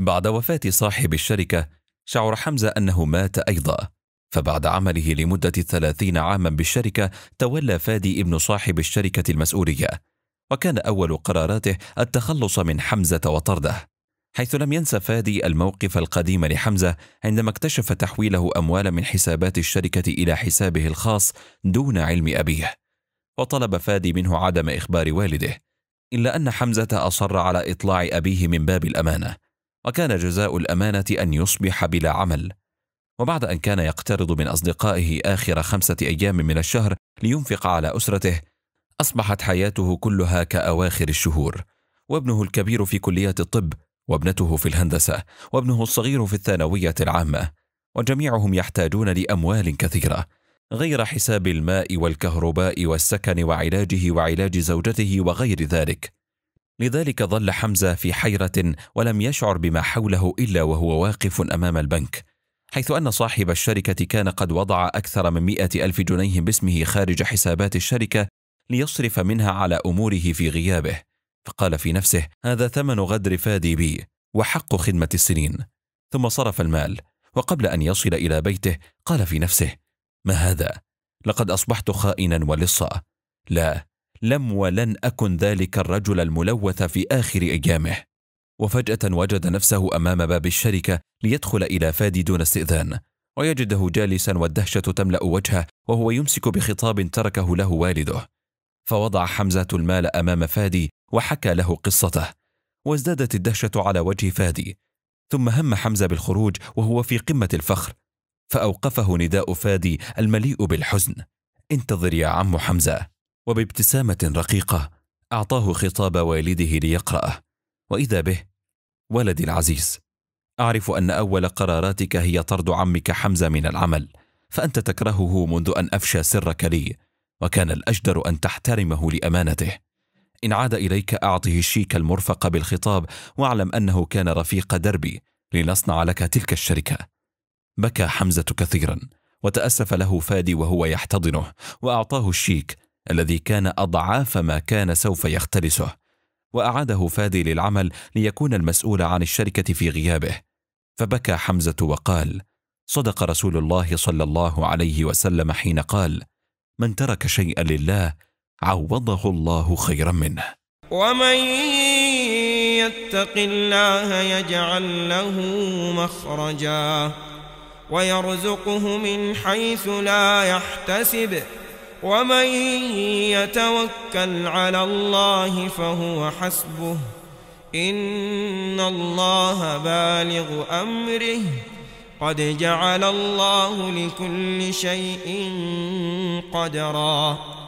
بعد وفاة صاحب الشركة شعر حمزة أنه مات أيضا فبعد عمله لمدة ثلاثين عاما بالشركة تولى فادي ابن صاحب الشركة المسؤولية وكان أول قراراته التخلص من حمزة وطرده حيث لم ينسى فادي الموقف القديم لحمزة عندما اكتشف تحويله أموال من حسابات الشركة إلى حسابه الخاص دون علم أبيه وطلب فادي منه عدم إخبار والده إلا أن حمزة أصر على إطلاع أبيه من باب الأمانة وكان جزاء الأمانة أن يصبح بلا عمل وبعد أن كان يقترض من أصدقائه آخر خمسة أيام من الشهر لينفق على أسرته أصبحت حياته كلها كأواخر الشهور وابنه الكبير في كلية الطب وابنته في الهندسة وابنه الصغير في الثانوية العامة وجميعهم يحتاجون لأموال كثيرة غير حساب الماء والكهرباء والسكن وعلاجه وعلاج زوجته وغير ذلك لذلك ظل حمزه في حيره ولم يشعر بما حوله الا وهو واقف امام البنك حيث أن صاحب الشركة كان قد وضع أكثر من مئة ألف جنيه باسمه خارج حسابات الشركة ليصرف منها على أموره في غيابه فقال في نفسه هذا ثمن غدر فادي بي وحق خدمة السنين ثم صرف المال وقبل أن يصل إلى بيته قال في نفسه ما هذا؟ لقد أصبحت خائنا ولصا لا لم ولن أكن ذلك الرجل الملوث في آخر أيامه وفجأة وجد نفسه أمام باب الشركة ليدخل إلى فادي دون استئذان ويجده جالسا والدهشة تملأ وجهه وهو يمسك بخطاب تركه له والده فوضع حمزة المال أمام فادي وحكى له قصته وازدادت الدهشة على وجه فادي ثم هم حمزة بالخروج وهو في قمة الفخر فأوقفه نداء فادي المليء بالحزن انتظر يا عم حمزة وبابتسامة رقيقة أعطاه خطاب والده ليقرأه وإذا به ولدي العزيز أعرف أن أول قراراتك هي طرد عمك حمزة من العمل فأنت تكرهه منذ أن أفشى سرك لي وكان الأجدر أن تحترمه لأمانته إن عاد إليك أعطه الشيك المرفق بالخطاب واعلم أنه كان رفيق دربي لنصنع لك تلك الشركة بكى حمزة كثيرا وتأسف له فادي وهو يحتضنه وأعطاه الشيك الذي كان أضعاف ما كان سوف يختلسه وأعاده فادي للعمل ليكون المسؤول عن الشركة في غيابه فبكى حمزة وقال صدق رسول الله صلى الله عليه وسلم حين قال من ترك شيئا لله عوضه الله خيرا منه ومن يتق الله يجعل له مخرجا ويرزقه من حيث لا يحتسب ومن يتوكل على الله فهو حسبه إن الله بالغ أمره قد جعل الله لكل شيء قدرا